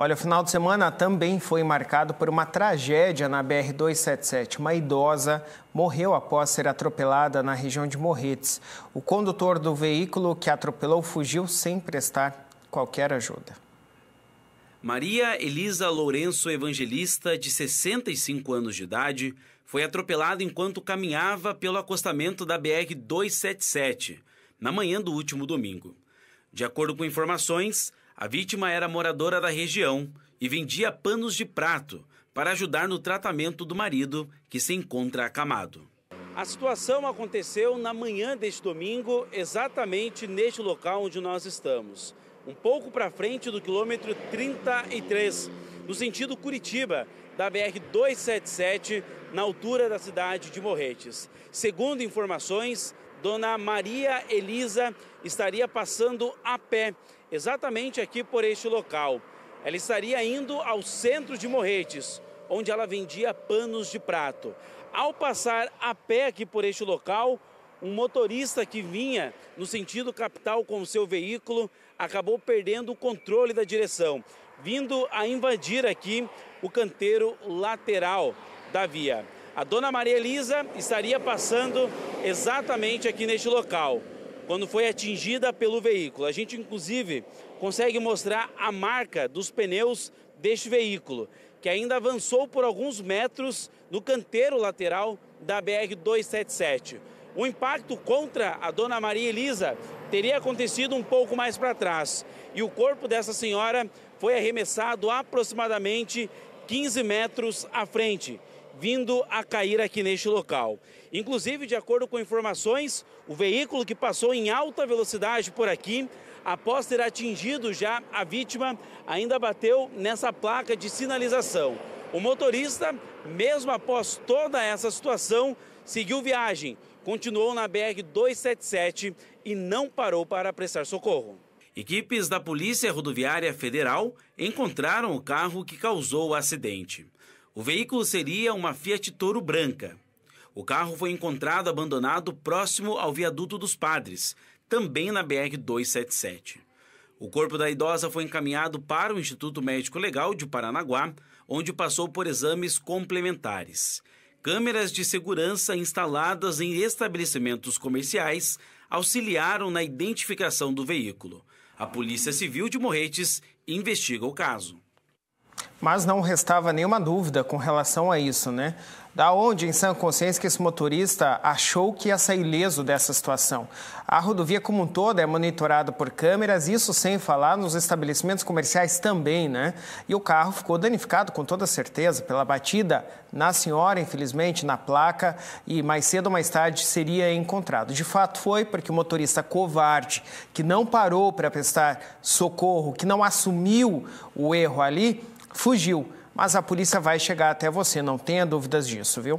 Olha, o final de semana também foi marcado por uma tragédia na BR-277. Uma idosa morreu após ser atropelada na região de Morretes. O condutor do veículo que atropelou fugiu sem prestar qualquer ajuda. Maria Elisa Lourenço Evangelista, de 65 anos de idade, foi atropelada enquanto caminhava pelo acostamento da BR-277, na manhã do último domingo. De acordo com informações, a vítima era moradora da região e vendia panos de prato para ajudar no tratamento do marido, que se encontra acamado. A situação aconteceu na manhã deste domingo, exatamente neste local onde nós estamos, um pouco para frente do quilômetro 33, no sentido Curitiba, da BR 277, na altura da cidade de Morretes. Segundo informações, Dona Maria Elisa estaria passando a pé, exatamente aqui por este local. Ela estaria indo ao centro de Morretes, onde ela vendia panos de prato. Ao passar a pé aqui por este local, um motorista que vinha no sentido capital com o seu veículo acabou perdendo o controle da direção, vindo a invadir aqui o canteiro lateral da via. A dona Maria Elisa estaria passando exatamente aqui neste local, quando foi atingida pelo veículo. A gente, inclusive, consegue mostrar a marca dos pneus deste veículo, que ainda avançou por alguns metros no canteiro lateral da BR-277. O impacto contra a dona Maria Elisa teria acontecido um pouco mais para trás e o corpo dessa senhora foi arremessado aproximadamente 15 metros à frente vindo a cair aqui neste local. Inclusive, de acordo com informações, o veículo que passou em alta velocidade por aqui, após ter atingido já a vítima, ainda bateu nessa placa de sinalização. O motorista, mesmo após toda essa situação, seguiu viagem, continuou na BR 277 e não parou para prestar socorro. Equipes da Polícia Rodoviária Federal encontraram o carro que causou o acidente. O veículo seria uma Fiat Toro branca. O carro foi encontrado abandonado próximo ao viaduto dos Padres, também na BR 277. O corpo da idosa foi encaminhado para o Instituto Médico Legal de Paranaguá, onde passou por exames complementares. Câmeras de segurança instaladas em estabelecimentos comerciais auxiliaram na identificação do veículo. A Polícia Civil de Morretes investiga o caso. Mas não restava nenhuma dúvida com relação a isso, né? Da onde, em sã consciência, que esse motorista achou que ia sair ileso dessa situação? A rodovia como um todo é monitorada por câmeras, isso sem falar nos estabelecimentos comerciais também, né? E o carro ficou danificado com toda certeza pela batida na senhora, infelizmente, na placa, e mais cedo ou mais tarde seria encontrado. De fato foi porque o motorista covarde, que não parou para prestar socorro, que não assumiu o erro ali, fugiu, mas a polícia vai chegar até você, não tenha dúvidas disso, viu?